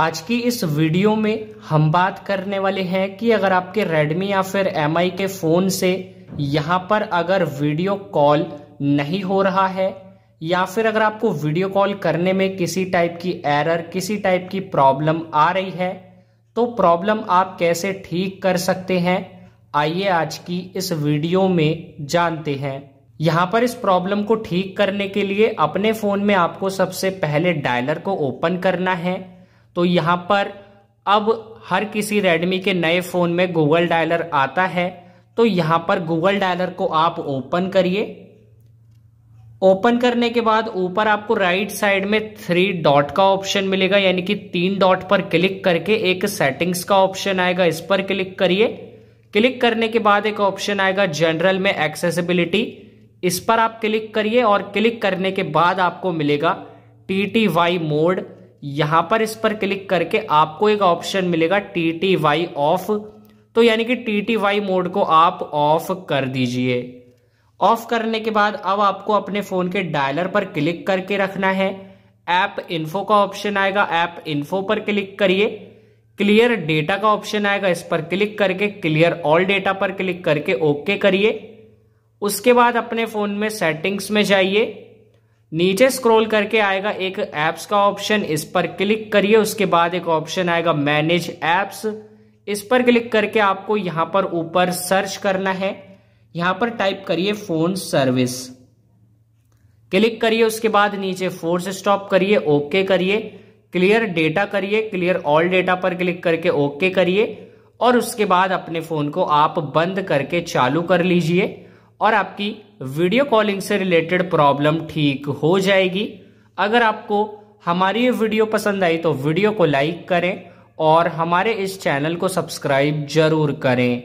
आज की इस वीडियो में हम बात करने वाले हैं कि अगर आपके Redmi या फिर एम के फ़ोन से यहाँ पर अगर वीडियो कॉल नहीं हो रहा है या फिर अगर आपको वीडियो कॉल करने में किसी टाइप की एरर किसी टाइप की प्रॉब्लम आ रही है तो प्रॉब्लम आप कैसे ठीक कर सकते हैं आइए आज की इस वीडियो में जानते हैं यहाँ पर इस प्रॉब्लम को ठीक करने के लिए अपने फ़ोन में आपको सबसे पहले डायलर को ओपन करना है तो यहाँ पर अब हर किसी रेडमी के नए फ़ोन में गूगल डायलर आता है तो यहाँ पर गूगल डायलर को आप ओपन करिए ओपन करने के बाद ऊपर आपको राइट साइड में थ्री डॉट का ऑप्शन मिलेगा यानी कि तीन डॉट पर क्लिक करके एक सेटिंग्स का ऑप्शन आएगा इस पर क्लिक करिए क्लिक करने के बाद एक ऑप्शन आएगा जनरल में एक्सेसिबिलिटी इस पर आप क्लिक करिए और क्लिक करने के बाद आपको मिलेगा टी टी वाई मोड यहां पर इस पर क्लिक करके आपको एक ऑप्शन मिलेगा टी टी वाई ऑफ तो यानी कि टी टी वाई मोड को आप ऑफ कर दीजिए ऑफ करने के बाद अब आपको अपने फोन के डायलर पर क्लिक करके रखना है ऐप इन्फो का ऑप्शन आएगा ऐप इन्फो पर क्लिक करिए क्लियर डेटा का ऑप्शन आएगा इस पर क्लिक करके क्लियर ऑल डेटा पर क्लिक करके ओके करिए उसके बाद अपने फोन में सेटिंग्स में जाइए नीचे स्क्रॉल करके आएगा एक ऐप्स का ऑप्शन इस पर क्लिक करिए उसके बाद एक ऑप्शन आएगा मैनेज ऐप्स इस पर क्लिक करके आपको यहां पर ऊपर सर्च करना है यहां पर टाइप करिए फोन सर्विस क्लिक करिए उसके बाद नीचे फोर्स स्टॉप करिए ओके करिए क्लियर डेटा करिए क्लियर ऑल डेटा पर क्लिक करके ओके करिए और उसके बाद अपने फोन को आप बंद करके चालू कर लीजिए और आपकी वीडियो कॉलिंग से रिलेटेड प्रॉब्लम ठीक हो जाएगी अगर आपको हमारी ये वीडियो पसंद आई तो वीडियो को लाइक करें और हमारे इस चैनल को सब्सक्राइब जरूर करें